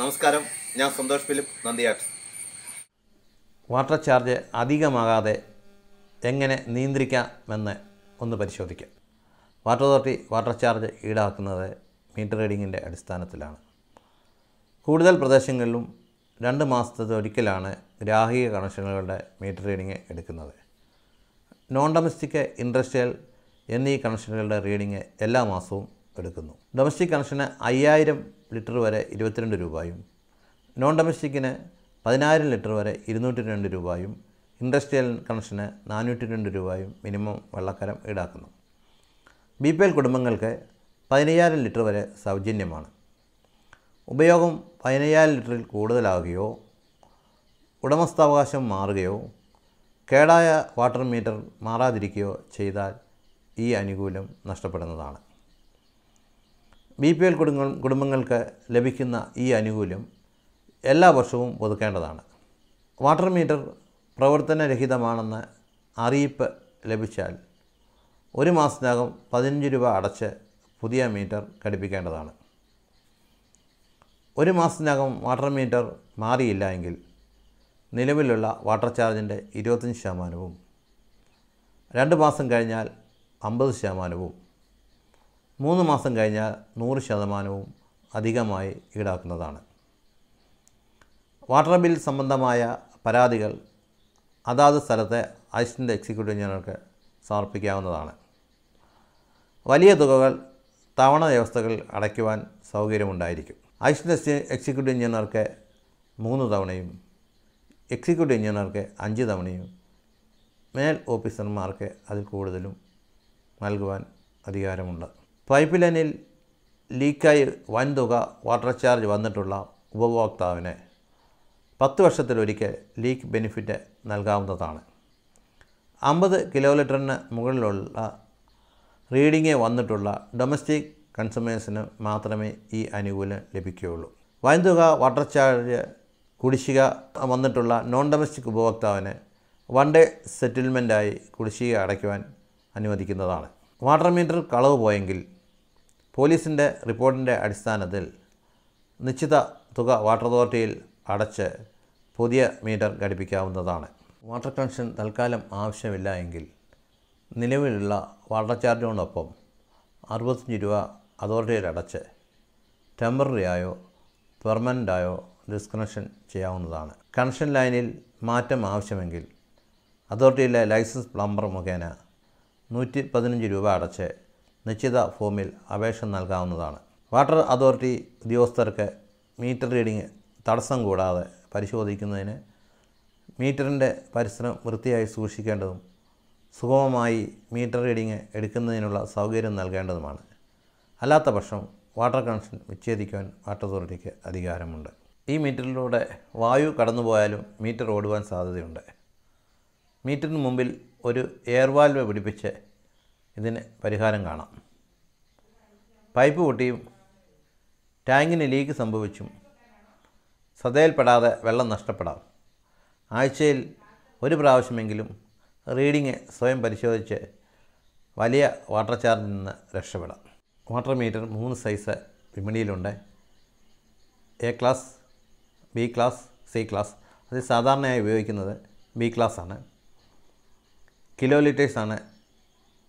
നമസ്കാരം ഞാൻ സന്തോഷ് ഫിലിപ്പ് നന്ദി വാട്ടർ ചാർജ് അധികമാകാതെ എങ്ങനെ നിയന്ത്രിക്കാമെന്ന് ഒന്ന് പരിശോധിക്കാം വാട്ടർ അതോറിറ്റി വാട്ടർ ചാർജ് ഈടാക്കുന്നത് മീറ്റർ റീഡിങ്ങിൻ്റെ അടിസ്ഥാനത്തിലാണ് കൂടുതൽ പ്രദേശങ്ങളിലും രണ്ട് മാസത്തെ ഒരിക്കലാണ് ഗ്രാഹിക കണക്ഷനുകളുടെ മീറ്റർ റീഡിങ് എടുക്കുന്നത് നോൺ ഡൊമസ്റ്റിക് ഇൻഡസ്ട്രിയൽ എന്നീ കണക്ഷനുകളുടെ റീഡിങ് എല്ലാ മാസവും എടുക്കുന്നു ഡൊമസ്റ്റിക് കണക്ഷന് അയ്യായിരം ലിറ്റർ വരെ ഇരുപത്തിരണ്ട് രൂപയും നോൺ ഡൊമസ്റ്റിക്കിന് പതിനായിരം ലിറ്റർ വരെ ഇരുന്നൂറ്റി രണ്ട് രൂപയും ഇൻഡസ്ട്രിയൽ കണക്ഷന് നാനൂറ്റി രണ്ട് രൂപയും മിനിമം വെള്ളക്കരം ഈടാക്കുന്നു ബി പി എൽ കുടുംബങ്ങൾക്ക് പതിനയ്യായിരം ലിറ്റർ വരെ സൗജന്യമാണ് ഉപയോഗം പതിനയ്യായിരം ലിറ്ററിൽ കൂടുതലാകുകയോ ഉടമസ്ഥാവകാശം മാറുകയോ കേടായ വാട്ടർ മീറ്റർ മാറാതിരിക്കുകയോ ചെയ്താൽ ഈ അനുകൂലം നഷ്ടപ്പെടുന്നതാണ് ബി പി എൽ കുടുംബ കുടുംബങ്ങൾക്ക് ലഭിക്കുന്ന ഈ ആനുകൂല്യം എല്ലാ വർഷവും പുതുക്കേണ്ടതാണ് വാട്ടർ മീറ്റർ പ്രവർത്തനരഹിതമാണെന്ന് അറിയിപ്പ് ലഭിച്ചാൽ ഒരു മാസത്തിനകം പതിനഞ്ച് രൂപ അടച്ച് പുതിയ മീറ്റർ ഘടിപ്പിക്കേണ്ടതാണ് ഒരു മാസത്തിനകം വാട്ടർ മീറ്റർ മാറിയില്ല എങ്കിൽ നിലവിലുള്ള വാട്ടർ ചാർജിൻ്റെ ഇരുപത്തഞ്ച് ശതമാനവും രണ്ട് മാസം കഴിഞ്ഞാൽ അമ്പത് ശതമാനവും മൂന്ന് മാസം കഴിഞ്ഞാൽ നൂറ് ശതമാനവും അധികമായി ഈടാക്കുന്നതാണ് വാട്ടർ ബിൽ സംബന്ധമായ പരാതികൾ അതാത് സ്ഥലത്തെ അസിസ്റ്റൻ്റ് എക്സിക്യൂട്ടീവ് എഞ്ചിനീയർക്ക് സമർപ്പിക്കാവുന്നതാണ് വലിയ തുകകൾ തവണ വ്യവസ്ഥകൾ അടയ്ക്കുവാൻ സൗകര്യമുണ്ടായിരിക്കും അസിസ്റ്റൻ്റ് എക്സിക്യൂട്ടീവ് എഞ്ചിനീയർക്ക് മൂന്ന് തവണയും എക്സിക്യൂട്ടീവ് എഞ്ചിനീയർക്ക് അഞ്ച് തവണയും മേൽ ഓഫീസർമാർക്ക് അതിൽ കൂടുതലും നൽകുവാൻ അധികാരമുണ്ട് പൈപ്പ് ലൈനിൽ ലീക്കായി വൻതുക വാട്ടർ ചാർജ് വന്നിട്ടുള്ള ഉപഭോക്താവിന് പത്ത് വർഷത്തിലൊരിക്കൽ ലീക്ക് ബെനിഫിറ്റ് നൽകാവുന്നതാണ് അമ്പത് കിലോമീറ്ററിന് മുകളിലുള്ള റീഡിങ് വന്നിട്ടുള്ള ഡൊമസ്റ്റിക് കൺസ്യൂമേഴ്സിന് മാത്രമേ ഈ അനുകൂലം ലഭിക്കുകയുള്ളൂ വൈന്തുക വാട്ടർ ചാർജ് കുടിശ്ശിക വന്നിട്ടുള്ള നോൺ ഡൊമസ്റ്റിക് ഉപഭോക്താവിന് വൺ ഡേ സെറ്റിൽമെൻറ്റായി കുടിശ്ശിക അടയ്ക്കുവാൻ അനുവദിക്കുന്നതാണ് വാട്ടർ മീറ്റർ കളവ് പോയെങ്കിൽ പോലീസിൻ്റെ റിപ്പോർട്ടിൻ്റെ അടിസ്ഥാനത്തിൽ നിശ്ചിത തുക വാട്ടർ അതോറിറ്റിയിൽ അടച്ച് പുതിയ മീറ്റർ ഘടിപ്പിക്കാവുന്നതാണ് വാട്ടർ കണക്ഷൻ തൽക്കാലം ആവശ്യമില്ല എങ്കിൽ നിലവിലുള്ള വാട്ടർ ചാർജിനോടൊപ്പം അറുപത്തഞ്ച് രൂപ അതോറിറ്റിയിൽ അടച്ച് ടെമ്പററി ആയോ ആയോ ഡിസ്കണക്ഷൻ ചെയ്യാവുന്നതാണ് കണക്ഷൻ ലൈനിൽ മാറ്റം ആവശ്യമെങ്കിൽ അതോറിറ്റിയിലെ ലൈസൻസ് പ്ലംബർ മുഖേന നൂറ്റി പതിനഞ്ച് രൂപ അടച്ച് നിശ്ചിത ഫോമിൽ അപേക്ഷ നൽകാവുന്നതാണ് വാട്ടർ അതോറിറ്റി ഉദ്യോഗസ്ഥർക്ക് മീറ്റർ റീഡിംഗ് തടസ്സം കൂടാതെ പരിശോധിക്കുന്നതിന് മീറ്ററിൻ്റെ പരിസരം വൃത്തിയായി സൂക്ഷിക്കേണ്ടതും സുഗമമായി മീറ്റർ റീഡിംഗ് എടുക്കുന്നതിനുള്ള സൗകര്യം നൽകേണ്ടതുമാണ് അല്ലാത്ത പക്ഷം വാട്ടർ കണക്ഷൻ വിച്ഛേദിക്കുവാൻ വാട്ടർ അതോറിറ്റിക്ക് അധികാരമുണ്ട് ഈ മീറ്ററിലൂടെ വായു കടന്നുപോയാലും മീറ്റർ ഓടുവാൻ സാധ്യതയുണ്ട് മീറ്ററിന് മുമ്പിൽ ഒരു എയർ വാൽവ് പിടിപ്പിച്ച് ഇതിന് പരിഹാരം കാണാം പൈപ്പ് പൊട്ടിയും ടാങ്കിന് ലീക്ക് സംഭവിച്ചും ശ്രദ്ധയിൽപ്പെടാതെ വെള്ളം നഷ്ടപ്പെടാം ആഴ്ചയിൽ ഒരു പ്രാവശ്യമെങ്കിലും റീഡിങ് സ്വയം പരിശോധിച്ച് വലിയ വാട്ടർ ചാർജിൽ നിന്ന് രക്ഷപ്പെടാം വാട്ടർ മീറ്റർ മൂന്ന് സൈസ് വിപണിയിലുണ്ട് A class B class C class അത് സാധാരണയായി ഉപയോഗിക്കുന്നത് ബി ക്ലാസ് ആണ് കിലോ ലിറ്റേഴ്സാണ്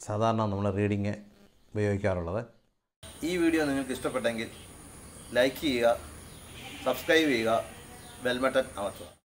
സാധാരണ നമ്മൾ റീഡിങ് ഉപയോഗിക്കാറുള്ളത് ഈ വീഡിയോ നിങ്ങൾക്ക് ഇഷ്ടപ്പെട്ടെങ്കിൽ ലൈക്ക് ചെയ്യുക സബ്സ്ക്രൈബ് ചെയ്യുക ബെൽബട്ടൺ അമർത്തുക